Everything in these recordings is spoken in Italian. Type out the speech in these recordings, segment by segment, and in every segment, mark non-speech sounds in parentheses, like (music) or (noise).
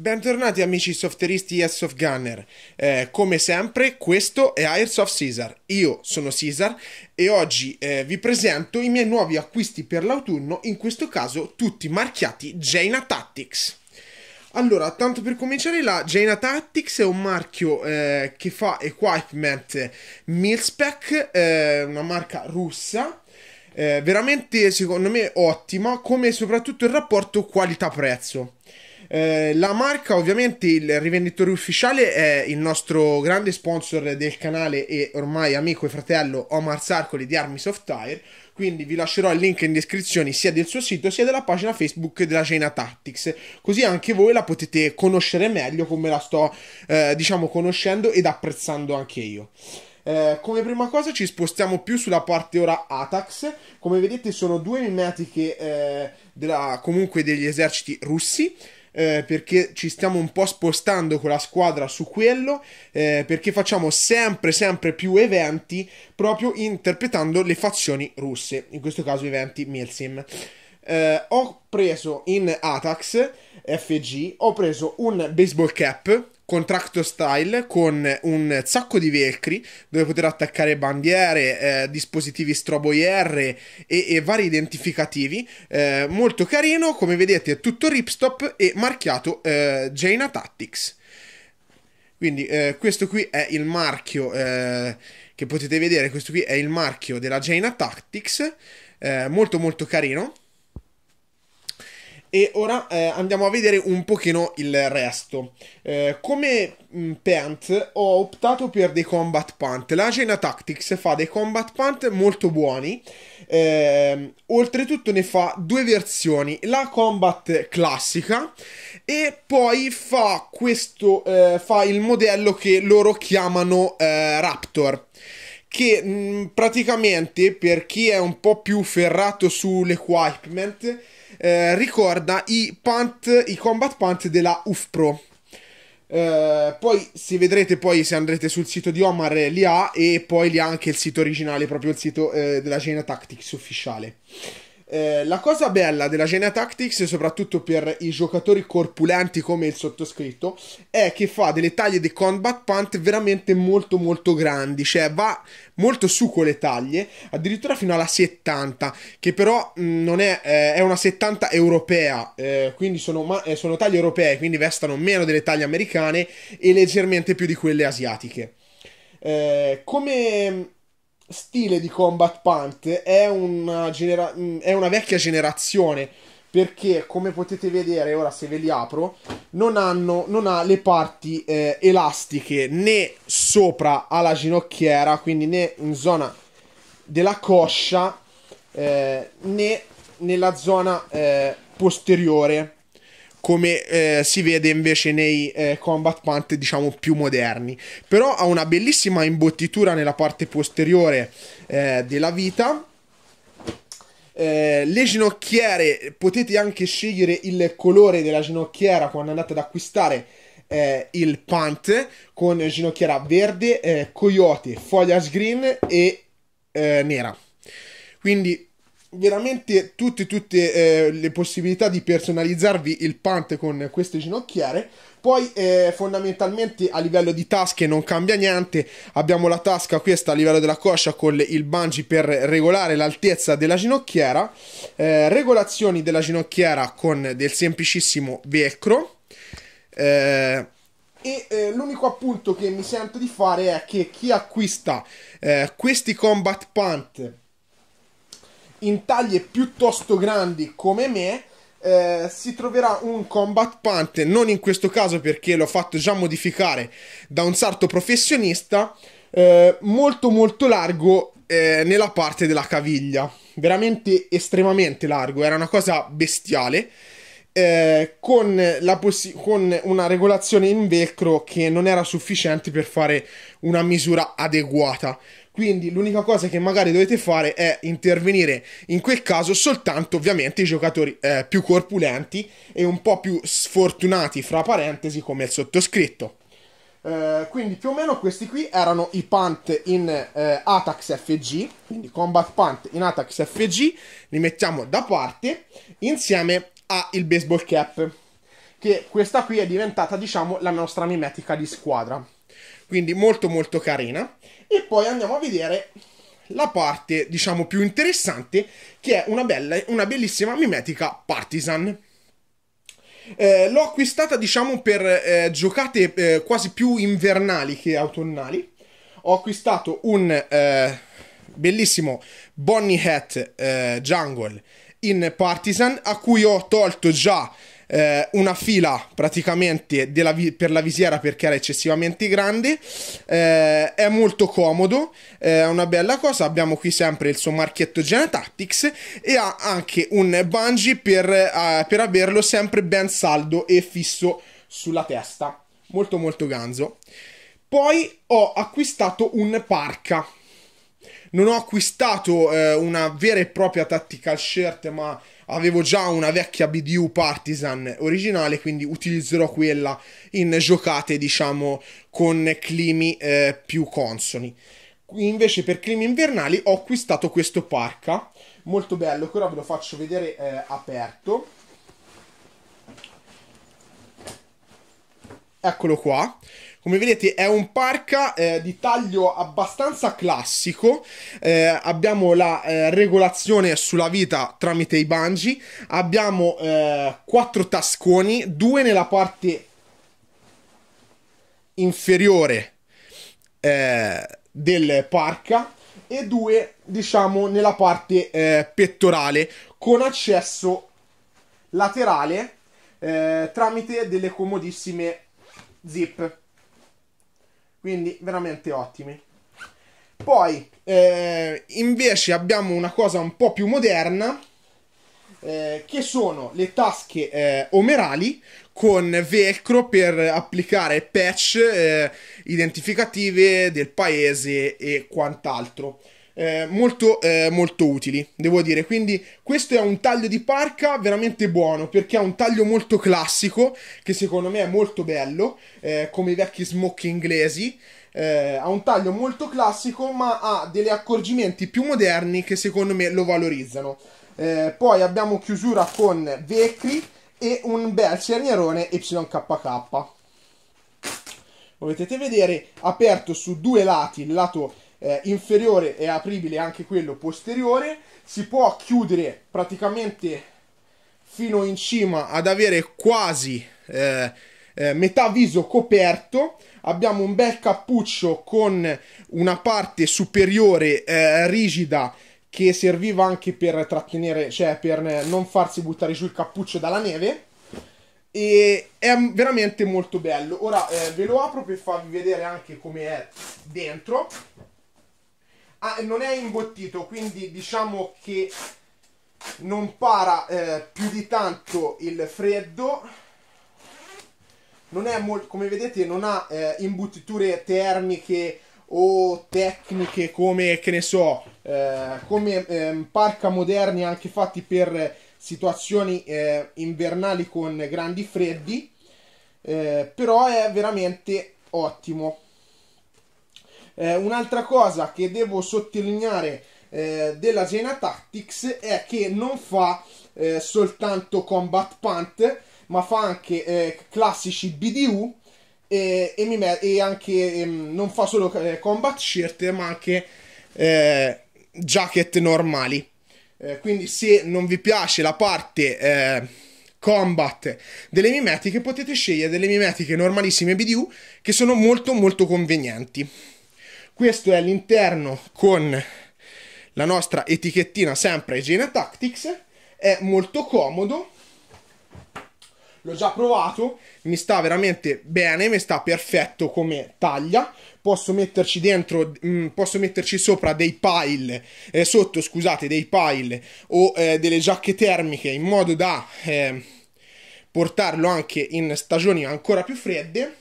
Bentornati amici softeristi e softgunner, eh, come sempre questo è Airsoft Caesar, io sono Caesar e oggi eh, vi presento i miei nuovi acquisti per l'autunno, in questo caso tutti marchiati Jaina Tactics. Allora, tanto per cominciare, la Jaina Tactics è un marchio eh, che fa equipment Milspec, eh, una marca russa, eh, veramente secondo me ottima, come soprattutto il rapporto qualità-prezzo. Eh, la marca, ovviamente, il rivenditore ufficiale è il nostro grande sponsor del canale e ormai amico e fratello Omar Sarcoli di Army Soft Tire. Quindi vi lascerò il link in descrizione sia del suo sito sia della pagina Facebook della Cena Tactics, così anche voi la potete conoscere meglio come la sto, eh, diciamo, conoscendo ed apprezzando anche io. Eh, come prima cosa ci spostiamo più sulla parte ora Atax. Come vedete sono due mimetiche eh, della, comunque degli eserciti russi eh, perché ci stiamo un po' spostando con la squadra su quello, eh, perché facciamo sempre, sempre più eventi proprio interpretando le fazioni russe, in questo caso eventi Milsim eh, ho preso in Atax FG, ho preso un baseball cap contractor style con un sacco di velcri dove poter attaccare bandiere, eh, dispositivi strobo IR e, e vari identificativi. Eh, molto carino, come vedete è tutto ripstop e marchiato eh, Jaina Tactics. Quindi eh, questo qui è il marchio eh, che potete vedere, questo qui è il marchio della Jaina Tactics, eh, molto molto carino. E ora eh, andiamo a vedere un pochino il resto. Eh, come mh, mm, pant ho optato per dei combat pant. La Gena Tactics fa dei combat pant molto buoni. Eh, oltretutto ne fa due versioni. La combat classica e poi fa questo, eh, fa il modello che loro chiamano eh, Raptor che mh, mm, praticamente per chi è un po' più ferrato sull'equipment eh, ricorda i punt, i combat punt della UFPRO. Eh, poi se vedrete poi se andrete sul sito di Omar li ha e poi li ha anche il sito originale, proprio il sito eh, della Cena Tactics ufficiale. Eh, la cosa bella della Genia Tactics, soprattutto per i giocatori corpulenti come il sottoscritto, è che fa delle taglie di combat punt veramente molto molto grandi, cioè va molto su con le taglie, addirittura fino alla 70, che però mh, mm, non è, eh, è, una 70 europea, eh, quindi sono, eh, sono taglie europee, quindi vestano meno delle taglie americane e leggermente più di quelle asiatiche. Eh, come stile di Combat Punt è una, genera- mm, è una vecchia generazione perché come potete vedere ora se ve li apro non, hanno, non ha le parti eh, elastiche né sopra alla ginocchiera quindi né in zona della coscia eh, né nella zona eh, posteriore come eh, si vede invece nei eh, combat pant diciamo più moderni però ha una bellissima imbottitura nella parte posteriore eh, della vita eh, le ginocchiere potete anche scegliere il colore della ginocchiera quando andate ad acquistare eh, il pant con ginocchiera verde, eh, coyote, foglia green e nera quindi veramente tutte, tutte eh, le possibilità di personalizzarvi il pant con queste ginocchiere. Poi eh, fondamentalmente a livello di tasche non cambia niente, abbiamo la tasca questa a livello della coscia con il bungee per regolare l'altezza della ginocchiera, eh, regolazioni della ginocchiera con del semplicissimo velcro. Eh, e eh, l'unico appunto che mi sento di fare è che chi acquista eh, questi combat punt in taglie piuttosto grandi come me, eh, si troverà un Combat panther non in questo caso perché l'ho fatto già modificare da un sarto professionista, eh, molto molto largo eh, nella parte della caviglia, veramente estremamente largo, era una cosa bestiale. Eh, con, possi- con, una regolazione in velcro che non era sufficiente per fare una misura adeguata. Quindi l'unica cosa che magari dovete fare è intervenire in quel caso soltanto ovviamente i giocatori eh, più corpulenti e un po' più sfortunati, fra parentesi, come il sottoscritto. Eh, quindi più o meno questi qui erano i punt in eh, Atax FG, quindi combat punt in Atax FG, li mettiamo da parte insieme al baseball cap, che questa qui è diventata diciamo la nostra mimetica di squadra quindi molto molto carina. E poi andiamo a vedere la parte, diciamo, più interessante, che è una, bella, una bellissima mimetica Partisan. Eh, l'ho acquistata, diciamo, per eh, giocate eh, quasi più invernali che autunnali. Ho acquistato un eh, bellissimo Bonnie Hat eh, Jungle in Partisan, a cui ho tolto già eh, una fila praticamente vi- per la visiera perché era eccessivamente grande, eh, è molto comodo, eh, è una bella cosa, abbiamo qui sempre il suo marchietto Genetactics e ha anche un bungee per, eh, per averlo sempre ben saldo e fisso sulla testa, molto molto ganzo. Poi ho acquistato un parca, non ho acquistato eh, una vera e propria tactical shirt, ma avevo già una vecchia BDU Partisan originale, quindi utilizzerò quella in giocate, diciamo, con climi eh, più consoni. Invece per climi invernali ho acquistato questo parca, molto bello, che ora ve lo faccio vedere eh, aperto. Eccolo qua come vedete è un parca eh, di taglio abbastanza classico, eh, abbiamo la eh, regolazione sulla vita tramite i banji, abbiamo eh, quattro tasconi, due nella parte inferiore eh, del parca e due diciamo nella parte eh, pettorale con accesso laterale tramite delle comodissime zip quindi veramente ottimi. Poi eh, invece abbiamo una cosa un po' più moderna eh, che sono le tasche eh, omerali con velcro per applicare patch eh, identificative del paese e quant'altro eh, molto, eh, molto utili, devo dire. Quindi questo è un taglio di parca veramente buono perché ha un taglio molto classico, che secondo me è molto bello, eh, come i vecchi smocchi inglesi. Eh, ha un taglio molto classico, ma ha degli accorgimenti più moderni che secondo me lo valorizzano. Eh, poi abbiamo chiusura con vecchi e un bel cernierone YKK. Come potete vedere, aperto su due lati, il lato eh, inferiore è apribile anche quello posteriore, si può chiudere praticamente fino in cima ad avere quasi eh, eh, metà viso coperto, abbiamo un bel cappuccio con una parte superiore eh, rigida che serviva anche per trattenere, cioè per non farsi buttare giù il cappuccio dalla neve e è veramente molto bello ora eh, ve lo apro per farvi vedere anche come è dentro ah, non è imbottito, quindi diciamo che non para eh, più di tanto il freddo. Non è molto, come vedete, non ha eh, imbottiture termiche o tecniche come, che ne so, eh, come ehm, parca moderni anche fatti per situazioni eh, invernali con grandi freddi. Eh, però è veramente ottimo. Eh, un'altra cosa che devo sottolineare eh, della Gena Tactics è che non fa eh, soltanto combat punt, ma fa anche eh, classici BDU e, e, met- e anche ehm, non fa solo eh, combat shirt, ma anche eh, jacket normali. quindi se non vi piace la parte combat delle mimetiche potete scegliere delle mimetiche normalissime BDU che sono molto molto convenienti. Questo è all'interno con la nostra etichettina sempre Gena Tactics, è molto comodo, l'ho già provato, mi sta veramente bene, mi sta perfetto come taglia, posso metterci dentro, mm, posso metterci sopra dei pile, eh, sotto scusate, dei pile o eh, delle giacche termiche in modo da eh, portarlo anche in stagioni ancora più fredde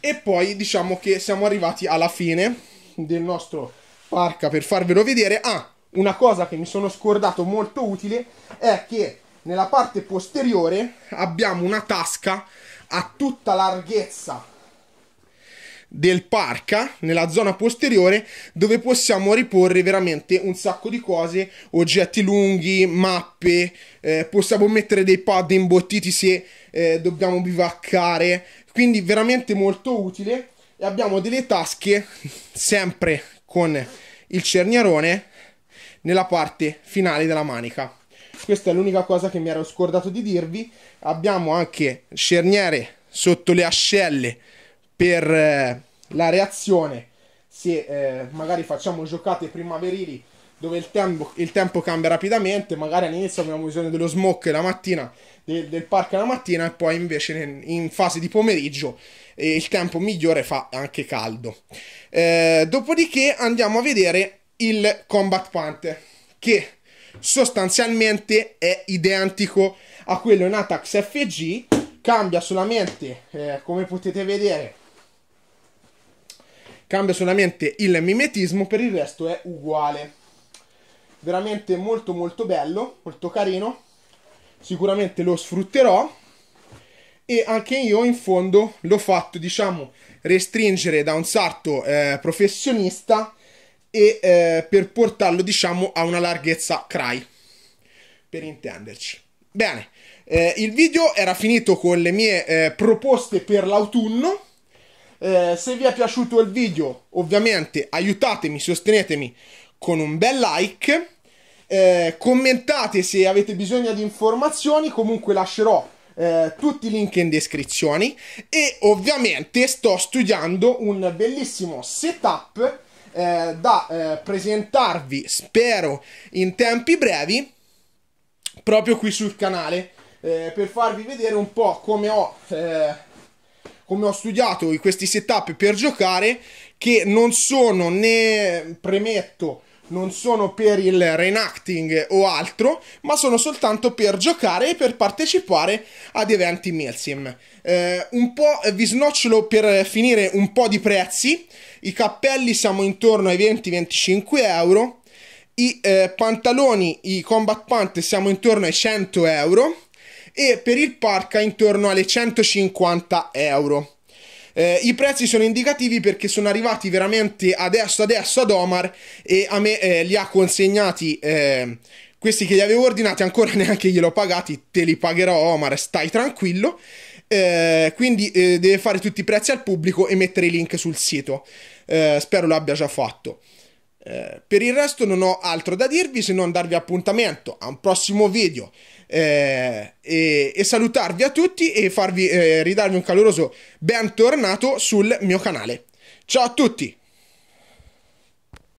e poi diciamo che siamo arrivati alla fine del nostro parca per farvelo vedere. Ah, una cosa che mi sono scordato molto utile è che nella parte posteriore abbiamo una tasca a tutta larghezza del parca nella zona posteriore dove possiamo riporre veramente un sacco di cose oggetti lunghi mappe eh, possiamo mettere dei pad imbottiti se eh, dobbiamo bivaccare quindi veramente molto utile e abbiamo delle tasche sempre con il cerniarone nella parte finale della manica questa è l'unica cosa che mi ero scordato di dirvi abbiamo anche cerniere sotto le ascelle per eh, la reazione se eh, magari facciamo giocate primaverili dove il tempo, il tempo cambia rapidamente, magari all'inizio abbiamo bisogno dello smoke la mattina, del, del parco la mattina e poi invece in, in fase di pomeriggio eh, il tempo migliore fa anche caldo. Eh, dopodiché andiamo a vedere il Combat Panther che sostanzialmente è identico a quello in Atax FG cambia solamente eh, come potete vedere cambia solamente il mimetismo per il resto è uguale veramente molto molto bello, molto carino. Sicuramente lo sfrutterò e anche io in fondo l'ho fatto, diciamo, restringere da un sarto eh, professionista e eh, per portarlo, diciamo, a una larghezza cry, per intenderci. Bene, eh, il video era finito con le mie eh, proposte per l'autunno. Eh, se vi è piaciuto il video, ovviamente aiutatemi, sostenetemi con un bel like eh, commentate se avete bisogno di informazioni, comunque lascerò eh, tutti i link in descrizione e ovviamente sto studiando un bellissimo setup eh, da eh, presentarvi, spero, in tempi brevi, proprio qui sul canale, eh, per farvi vedere un po' come ho eh, come ho studiato questi setup per giocare che non sono né premetto non sono per il reenacting o altro, ma sono soltanto per giocare e per partecipare ad eventi Milsim. Eh, un po' vi snocciolo per finire un po' di prezzi. I cappelli siamo intorno ai 20-25 euro. I eh, pantaloni, i combat pant siamo intorno ai 100 euro. E per il parca intorno alle 150 euro eh, I prezzi sono indicativi perché sono arrivati veramente adesso adesso ad Omar e a me eh, li ha consegnati eh, questi che gli avevo ordinati ancora (laughs) neanche gliel'ho pagati, te li pagherò Omar, stai tranquillo. Eh, quindi eh, deve fare tutti i prezzi al pubblico e mettere i link sul sito. Eh, spero l'abbia già fatto. per il resto non ho altro da dirvi se non darvi appuntamento a un prossimo video eh, e, e, salutarvi a tutti e farvi eh, ridarvi un caloroso ben tornato sul mio canale. Ciao a tutti!